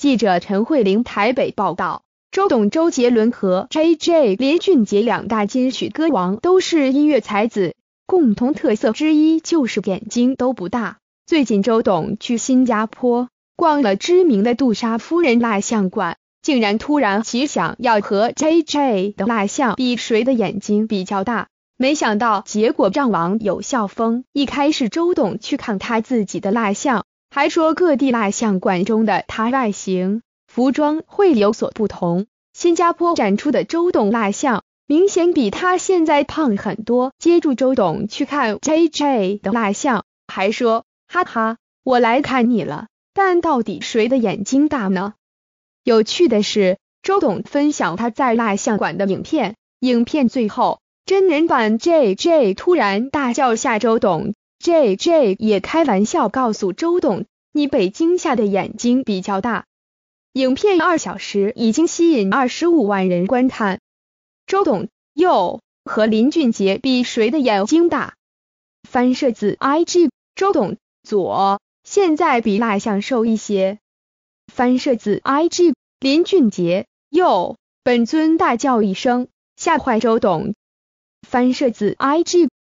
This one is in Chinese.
记者陈慧玲台北报道，周董、周杰伦和 JJ 林俊杰两大金曲歌王都是音乐才子，共同特色之一就是眼睛都不大。最近周董去新加坡逛了知名的杜莎夫人蜡像馆，竟然突然奇想要和 JJ 的蜡像比谁的眼睛比较大，没想到结果让网友笑疯。一开始周董去看他自己的蜡像。还说各地蜡像馆中的他外形、服装会有所不同。新加坡展出的周董蜡像明显比他现在胖很多。接住周董去看 JJ 的蜡像，还说哈哈，我来看你了。但到底谁的眼睛大呢？有趣的是，周董分享他在蜡像馆的影片，影片最后真人版 JJ 突然大叫下周董。J J 也开玩笑告诉周董，你被惊吓的眼睛比较大。影片二小时已经吸引二十五万人观看。周董右和林俊杰比谁的眼睛大？翻摄字 I G 周董左，现在比蜡像瘦一些。翻摄字 I G 林俊杰右，本尊大叫一声，吓坏周董。翻摄字 I G。